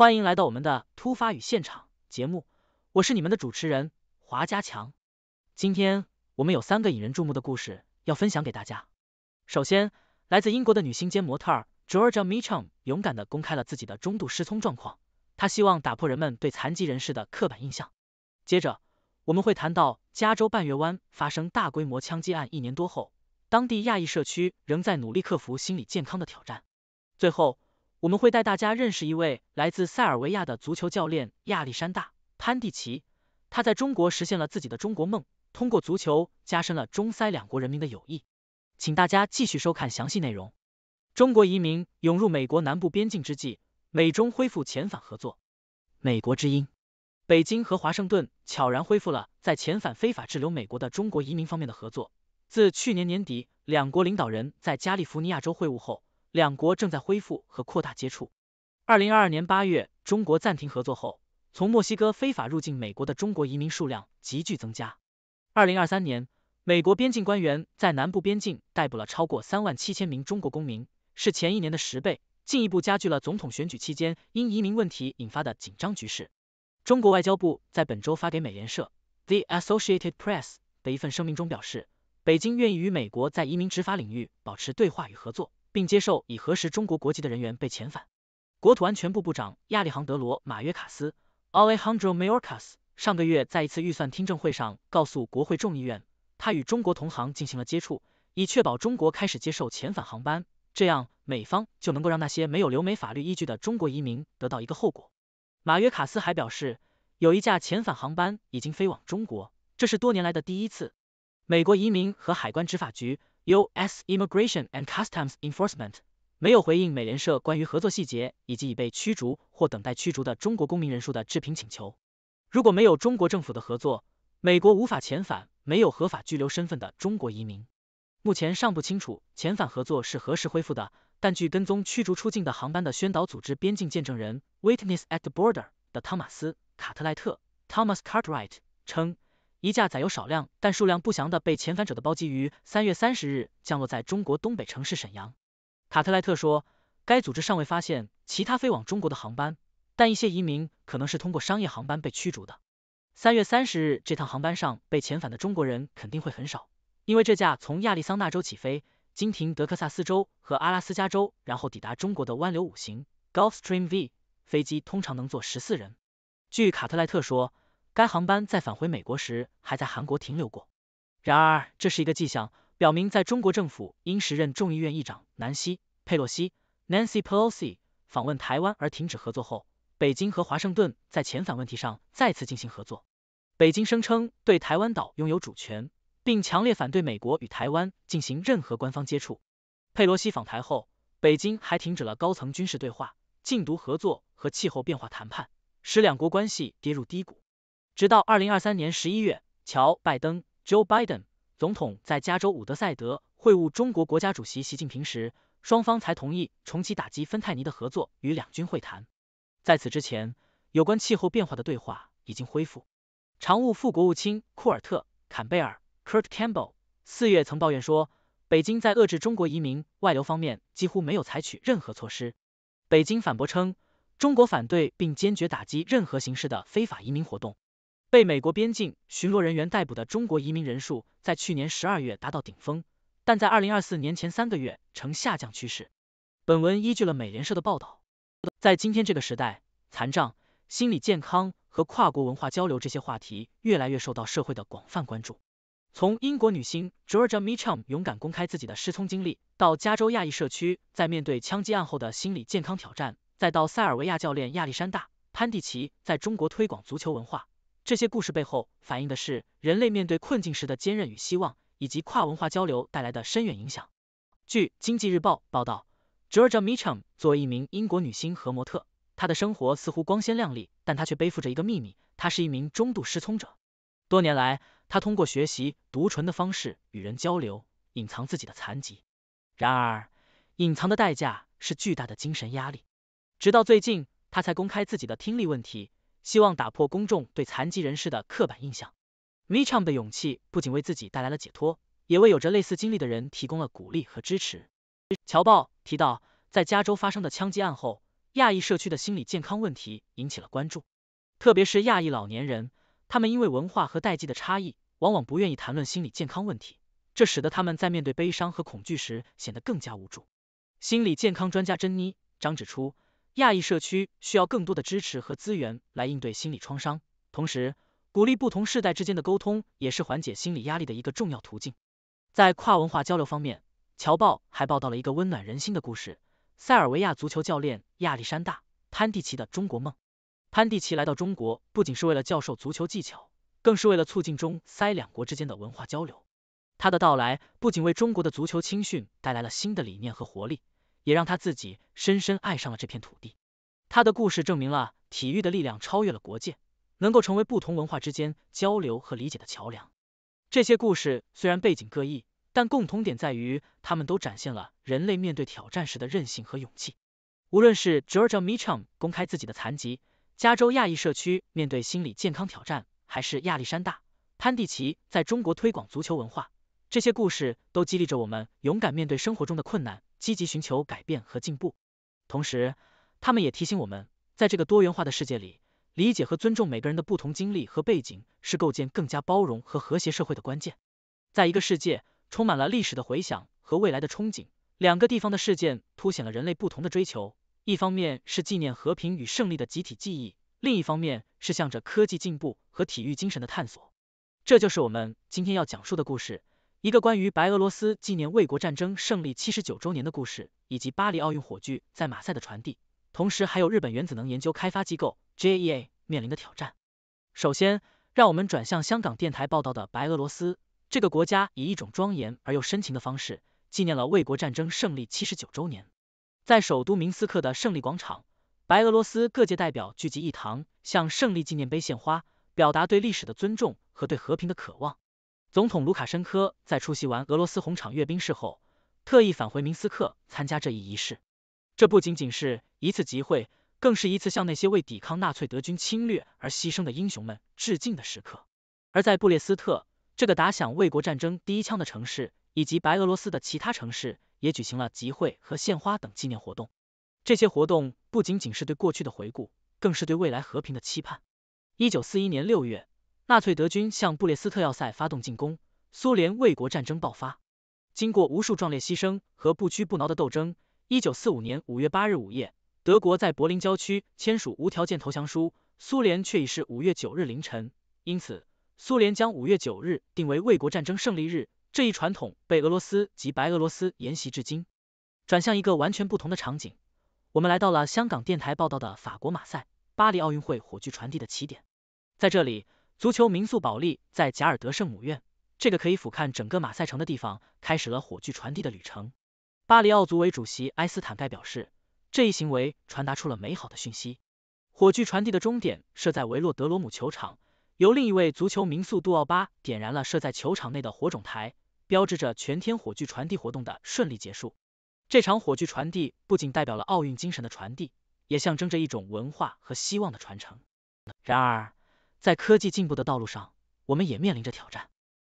欢迎来到我们的突发与现场节目，我是你们的主持人华家强。今天我们有三个引人注目的故事要分享给大家。首先，来自英国的女星兼模特儿 Georgia m i t c h a m 勇敢的公开了自己的中度失聪状况，她希望打破人们对残疾人士的刻板印象。接着，我们会谈到加州半月湾发生大规模枪击案一年多后，当地亚裔社区仍在努力克服心理健康的挑战。最后，我们会带大家认识一位来自塞尔维亚的足球教练亚历山大·潘蒂奇，他在中国实现了自己的中国梦，通过足球加深了中塞两国人民的友谊。请大家继续收看详细内容。中国移民涌入美国南部边境之际，美中恢复遣返合作。美国之音，北京和华盛顿悄然恢复了在遣返非法滞留美国的中国移民方面的合作。自去年年底两国领导人在加利福尼亚州会晤后。两国正在恢复和扩大接触。二零二二年八月，中国暂停合作后，从墨西哥非法入境美国的中国移民数量急剧增加。二零二三年，美国边境官员在南部边境逮捕了超过三万七千名中国公民，是前一年的十倍，进一步加剧了总统选举期间因移民问题引发的紧张局势。中国外交部在本周发给美联社 （The Associated Press） 的一份声明中表示，北京愿意与美国在移民执法领域保持对话与合作。并接受已核实中国国籍的人员被遣返。国土安全部部长亚历杭德罗马约卡斯 （Alejandro m a y o r c a s 上个月在一次预算听证会上告诉国会众议院，他与中国同行进行了接触，以确保中国开始接受遣返航班，这样美方就能够让那些没有留美法律依据的中国移民得到一个后果。马约卡斯还表示，有一架遣返航班已经飞往中国，这是多年来的第一次。美国移民和海关执法局。U.S. Immigration and Customs Enforcement 没有回应美联社关于合作细节以及已被驱逐或等待驱逐的中国公民人数的置评请求。如果没有中国政府的合作，美国无法遣返没有合法居留身份的中国移民。目前尚不清楚遣返合作是何时恢复的，但据跟踪驱逐出境的航班的宣导组织边境见证人 （Witness at the Border） 的汤马斯·卡特赖特 （Thomas Cartwright） 称。一架载有少量但数量不详的被遣返者的包机于三月三十日降落在中国东北城市沈阳。卡特莱特说，该组织尚未发现其他飞往中国的航班，但一些移民可能是通过商业航班被驱逐的。三月三十日这趟航班上被遣返的中国人肯定会很少，因为这架从亚利桑那州起飞，经停德克萨斯州和阿拉斯加州，然后抵达中国的湾流五型 Gulfstream V 飞机通常能坐十四人。据卡特莱特说。该航班在返回美国时还在韩国停留过。然而，这是一个迹象，表明在中国政府因时任众议院议长南希·佩洛西 （Nancy Pelosi） 访问台湾而停止合作后，北京和华盛顿在遣返问题上再次进行合作。北京声称对台湾岛拥有主权，并强烈反对美国与台湾进行任何官方接触。佩洛西访台后，北京还停止了高层军事对话、禁毒合作和气候变化谈判，使两国关系跌入低谷。直到二零二三年十一月，乔拜登 （Joe Biden） 总统在加州伍德赛德会晤中国国家主席习近平时，双方才同意重启打击芬太尼的合作与两军会谈。在此之前，有关气候变化的对话已经恢复。常务副国务卿库尔特·坎贝尔 （Kurt Campbell） 四月曾抱怨说，北京在遏制中国移民外流方面几乎没有采取任何措施。北京反驳称，中国反对并坚决打击任何形式的非法移民活动。被美国边境巡逻人员逮捕的中国移民人数在去年十二月达到顶峰，但在二零二四年前三个月呈下降趋势。本文依据了美联社的报道。在今天这个时代，残障、心理健康和跨国文化交流这些话题越来越受到社会的广泛关注。从英国女星 Georgia Michum 勇敢公开自己的失聪经历，到加州亚裔社区在面对枪击案后的心理健康挑战，再到塞尔维亚教练亚历山大潘蒂奇在中国推广足球文化。这些故事背后反映的是人类面对困境时的坚韧与希望，以及跨文化交流带来的深远影响。据经济日报报道，Georgia m i t c h e m 作为一名英国女星和模特，她的生活似乎光鲜亮丽，但她却背负着一个秘密：她是一名中度失聪者。多年来，她通过学习读唇的方式与人交流，隐藏自己的残疾。然而，隐藏的代价是巨大的精神压力。直到最近，她才公开自己的听力问题。希望打破公众对残疾人士的刻板印象。Mi c h a m 的勇气不仅为自己带来了解脱，也为有着类似经历的人提供了鼓励和支持。《乔报》提到，在加州发生的枪击案后，亚裔社区的心理健康问题引起了关注。特别是亚裔老年人，他们因为文化和代际的差异，往往不愿意谈论心理健康问题，这使得他们在面对悲伤和恐惧时显得更加无助。心理健康专家珍妮·张指出。亚裔社区需要更多的支持和资源来应对心理创伤，同时，鼓励不同世代之间的沟通也是缓解心理压力的一个重要途径。在跨文化交流方面，《侨报》还报道了一个温暖人心的故事：塞尔维亚足球教练亚历山大·潘蒂奇的中国梦。潘蒂奇来到中国，不仅是为了教授足球技巧，更是为了促进中塞两国之间的文化交流。他的到来不仅为中国的足球青训带来了新的理念和活力。也让他自己深深爱上了这片土地。他的故事证明了体育的力量超越了国界，能够成为不同文化之间交流和理解的桥梁。这些故事虽然背景各异，但共同点在于他们都展现了人类面对挑战时的韧性和勇气。无论是 Georgia Mitchum 公开自己的残疾，加州亚裔社区面对心理健康挑战，还是亚历山大潘蒂奇在中国推广足球文化，这些故事都激励着我们勇敢面对生活中的困难。积极寻求改变和进步，同时，他们也提醒我们，在这个多元化的世界里，理解和尊重每个人的不同经历和背景，是构建更加包容和和谐社会的关键。在一个世界，充满了历史的回响和未来的憧憬，两个地方的事件凸显了人类不同的追求：一方面是纪念和平与胜利的集体记忆，另一方面是向着科技进步和体育精神的探索。这就是我们今天要讲述的故事。一个关于白俄罗斯纪念卫国战争胜利七十九周年的故事，以及巴黎奥运火炬在马赛的传递，同时还有日本原子能研究开发机构 JEA 面临的挑战。首先，让我们转向香港电台报道的白俄罗斯。这个国家以一种庄严而又深情的方式，纪念了卫国战争胜利七十九周年。在首都明斯克的胜利广场，白俄罗斯各界代表聚集一堂，向胜利纪念碑献花，表达对历史的尊重和对和平的渴望。总统卢卡申科在出席完俄罗斯红场阅兵式后，特意返回明斯克参加这一仪式。这不仅仅是一次集会，更是一次向那些为抵抗纳粹德军侵略而牺牲的英雄们致敬的时刻。而在布列斯特这个打响卫国战争第一枪的城市，以及白俄罗斯的其他城市，也举行了集会和献花等纪念活动。这些活动不仅仅是对过去的回顾，更是对未来和平的期盼。一九四一年六月。纳粹德军向布列斯特要塞发动进攻，苏联卫国战争爆发。经过无数壮烈牺牲和不屈不挠的斗争，一九四五年五月八日午夜，德国在柏林郊区签署无条件投降书。苏联却已是五月九日凌晨，因此苏联将五月九日定为卫国战争胜利日。这一传统被俄罗斯及白俄罗斯沿袭至今。转向一个完全不同的场景，我们来到了香港电台报道的法国马赛巴黎奥运会火炬传递的起点，在这里。足球民宿保利在贾尔德圣母院这个可以俯瞰整个马赛城的地方开始了火炬传递的旅程。巴黎奥组委主席埃斯坦盖表示，这一行为传达出了美好的讯息。火炬传递的终点设在维洛德罗姆球场，由另一位足球民宿杜奥巴点燃了设在球场内的火种台，标志着全天火炬传递活动的顺利结束。这场火炬传递不仅代表了奥运精神的传递，也象征着一种文化和希望的传承。然而，在科技进步的道路上，我们也面临着挑战。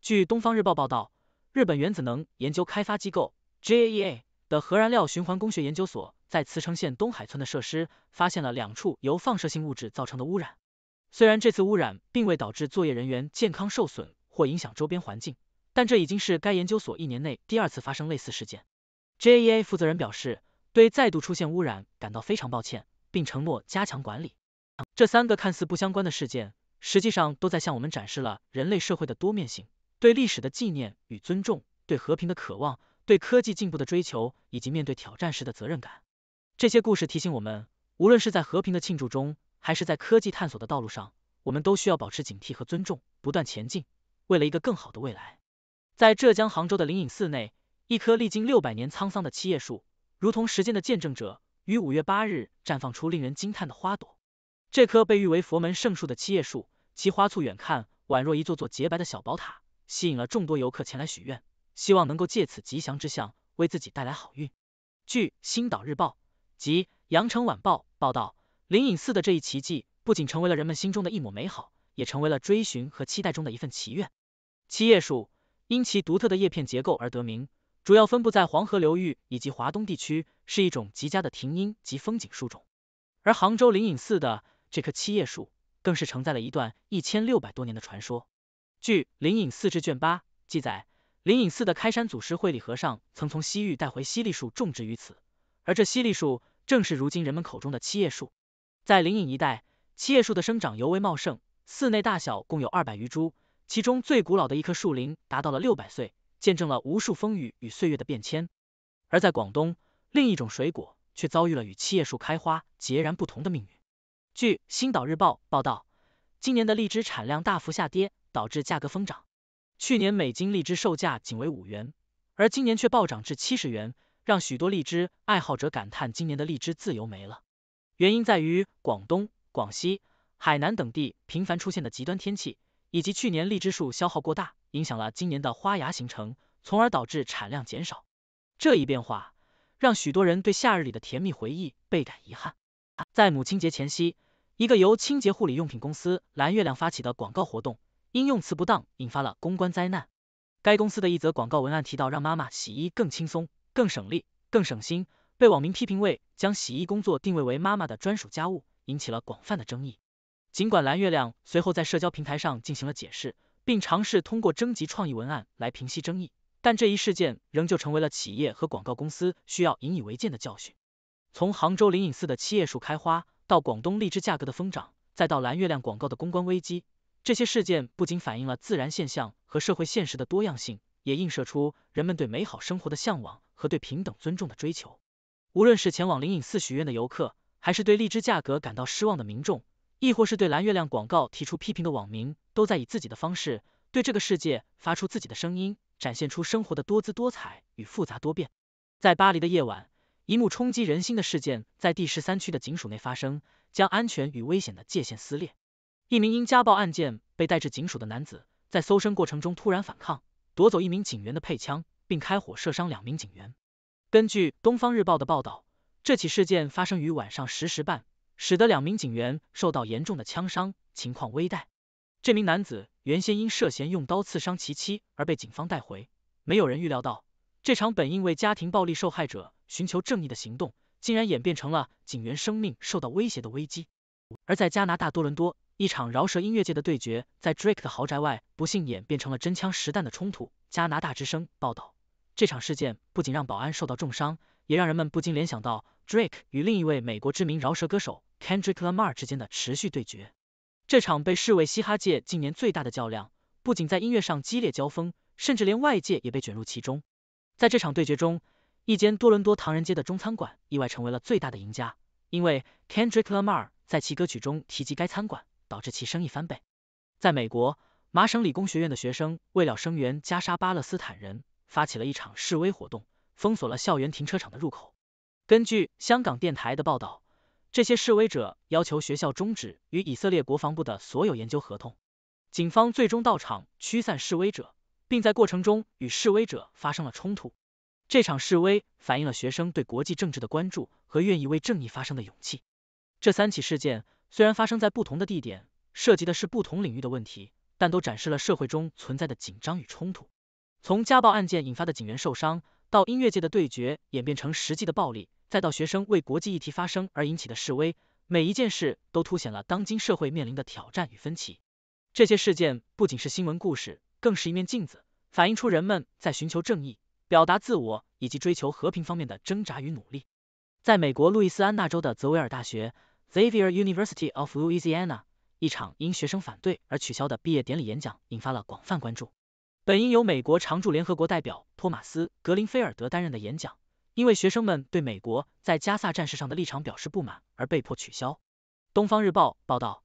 据《东方日报》报道，日本原子能研究开发机构 JAEA 的核燃料循环工学研究所在茨城县东海村的设施发现了两处由放射性物质造成的污染。虽然这次污染并未导致作业人员健康受损或影响周边环境，但这已经是该研究所一年内第二次发生类似事件。JAEA 负责人表示，对再度出现污染感到非常抱歉，并承诺加强管理。这三个看似不相关的事件。实际上都在向我们展示了人类社会的多面性，对历史的纪念与尊重，对和平的渴望，对科技进步的追求，以及面对挑战时的责任感。这些故事提醒我们，无论是在和平的庆祝中，还是在科技探索的道路上，我们都需要保持警惕和尊重，不断前进，为了一个更好的未来。在浙江杭州的灵隐寺内，一棵历经六百年沧桑的七叶树，如同时间的见证者，于五月八日绽放出令人惊叹的花朵。这棵被誉为佛门圣树的七叶树，其花簇远看宛若一座座洁白的小宝塔，吸引了众多游客前来许愿，希望能够借此吉祥之象为自己带来好运。据《星岛日报》及《羊城晚报》报道，灵隐寺的这一奇迹不仅成为了人们心中的一抹美好，也成为了追寻和期待中的一份祈愿。七叶树因其独特的叶片结构而得名，主要分布在黄河流域以及华东地区，是一种极佳的庭荫及风景树种，而杭州灵隐寺的这棵七叶树更是承载了一段一千六百多年的传说。据《灵隐寺志》卷八记载，灵隐寺的开山祖师慧理和尚曾从西域带回西丽树种植于此，而这西丽树正是如今人们口中的七叶树。在灵隐一带，七叶树的生长尤为茂盛，寺内大小共有二百余株，其中最古老的一棵树龄达到了六百岁，见证了无数风雨与岁月的变迁。而在广东，另一种水果却遭遇了与七叶树开花截然不同的命运。据《星岛日报》报道，今年的荔枝产量大幅下跌，导致价格疯涨。去年每斤荔枝售价仅为五元，而今年却暴涨至七十元，让许多荔枝爱好者感叹今年的荔枝自由没了。原因在于广东、广西、海南等地频繁出现的极端天气，以及去年荔枝树消耗过大，影响了今年的花芽形成，从而导致产量减少。这一变化让许多人对夏日里的甜蜜回忆倍感遗憾。在母亲节前夕，一个由清洁护理用品公司蓝月亮发起的广告活动，因用词不当引发了公关灾难。该公司的一则广告文案提到“让妈妈洗衣更轻松、更省力、更省心”，被网民批评为将洗衣工作定位为妈妈的专属家务，引起了广泛的争议。尽管蓝月亮随后在社交平台上进行了解释，并尝试通过征集创意文案来平息争议，但这一事件仍旧成为了企业和广告公司需要引以为戒的教训。从杭州灵隐寺的七叶树开花。到广东荔枝价格的疯涨，再到蓝月亮广告的公关危机，这些事件不仅反映了自然现象和社会现实的多样性，也映射出人们对美好生活的向往和对平等尊重的追求。无论是前往灵隐寺许愿的游客，还是对荔枝价格感到失望的民众，亦或是对蓝月亮广告提出批评的网民，都在以自己的方式对这个世界发出自己的声音，展现出生活的多姿多彩与复杂多变。在巴黎的夜晚。一幕冲击人心的事件在第十三区的警署内发生，将安全与危险的界限撕裂。一名因家暴案件被带至警署的男子，在搜身过程中突然反抗，夺走一名警员的配枪，并开火射伤两名警员。根据《东方日报》的报道，这起事件发生于晚上十时半，使得两名警员受到严重的枪伤，情况危殆。这名男子原先因涉嫌用刀刺伤其妻而被警方带回。没有人预料到，这场本应为家庭暴力受害者。寻求正义的行动，竟然演变成了警员生命受到威胁的危机。而在加拿大多伦多，一场饶舌音乐界的对决，在 Drake 的豪宅外不幸演变成了真枪实弹的冲突。加拿大之声报道，这场事件不仅让保安受到重伤，也让人们不禁联想到 Drake 与另一位美国知名饶舌歌手 Kendrick Lamar 之间的持续对决。这场被视为嘻哈界近年最大的较量，不仅在音乐上激烈交锋，甚至连外界也被卷入其中。在这场对决中，一间多伦多唐人街的中餐馆意外成为了最大的赢家，因为 Kendrick Lamar 在其歌曲中提及该餐馆，导致其生意翻倍。在美国，麻省理工学院的学生为了声援加沙巴勒斯坦人，发起了一场示威活动，封锁了校园停车场的入口。根据香港电台的报道，这些示威者要求学校终止与以色列国防部的所有研究合同。警方最终到场驱散示威者，并在过程中与示威者发生了冲突。这场示威反映了学生对国际政治的关注和愿意为正义发声的勇气。这三起事件虽然发生在不同的地点，涉及的是不同领域的问题，但都展示了社会中存在的紧张与冲突。从家暴案件引发的警员受伤，到音乐界的对决演变成实际的暴力，再到学生为国际议题发声而引起的示威，每一件事都凸显了当今社会面临的挑战与分歧。这些事件不仅是新闻故事，更是一面镜子，反映出人们在寻求正义。表达自我以及追求和平方面的挣扎与努力。在美国路易斯安那州的泽维尔大学 x a v i e r University of Louisiana），一场因学生反对而取消的毕业典礼演讲引发了广泛关注。本应由美国常驻联合国代表托马斯·格林菲尔德担任的演讲，因为学生们对美国在加萨战事上的立场表示不满而被迫取消。《东方日报》报道。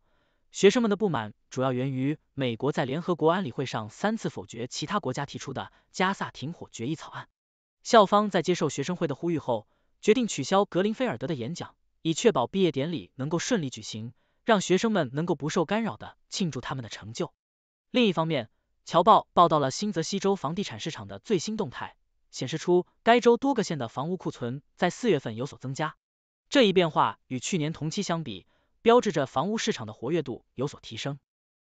学生们的不满主要源于美国在联合国安理会上三次否决其他国家提出的加萨停火决议草案。校方在接受学生会的呼吁后，决定取消格林菲尔德的演讲，以确保毕业典礼能够顺利举行，让学生们能够不受干扰的庆祝他们的成就。另一方面，侨报报道了新泽西州房地产市场的最新动态，显示出该州多个县的房屋库存在四月份有所增加。这一变化与去年同期相比。标志着房屋市场的活跃度有所提升。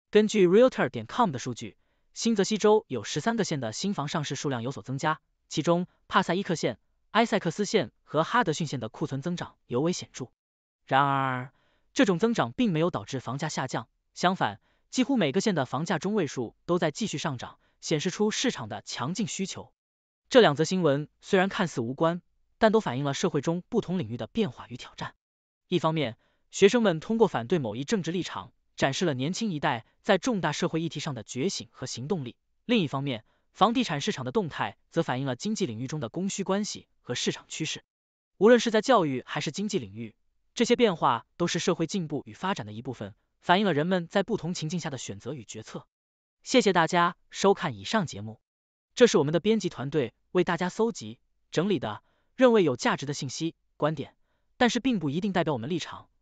根据 Realtor 点 com 的数据，新泽西州有十三个县的新房上市数量有所增加，其中帕塞伊克县、埃塞克斯县和哈德逊县的库存增长尤为显著。然而，这种增长并没有导致房价下降，相反，几乎每个县的房价中位数都在继续上涨，显示出市场的强劲需求。这两则新闻虽然看似无关，但都反映了社会中不同领域的变化与挑战。一方面，学生们通过反对某一政治立场，展示了年轻一代在重大社会议题上的觉醒和行动力。另一方面，房地产市场的动态则反映了经济领域中的供需关系和市场趋势。无论是在教育还是经济领域，这些变化都是社会进步与发展的一部分，反映了人们在不同情境下的选择与决策。谢谢大家收看以上节目，这是我们的编辑团队为大家搜集整理的，认为有价值的信息观点，但是并不一定代表我们立场。